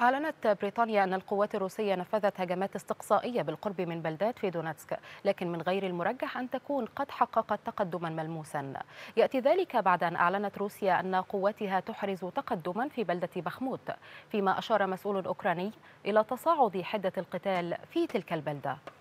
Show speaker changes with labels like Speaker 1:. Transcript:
Speaker 1: أعلنت بريطانيا أن القوات الروسية نفذت هجمات استقصائية بالقرب من بلدات في دونتسك لكن من غير المرجح أن تكون قد حققت تقدما ملموسا يأتي ذلك بعد أن أعلنت روسيا أن قواتها تحرز تقدما في بلدة بخموت فيما أشار مسؤول أوكراني إلى تصاعد حدة القتال في تلك البلدة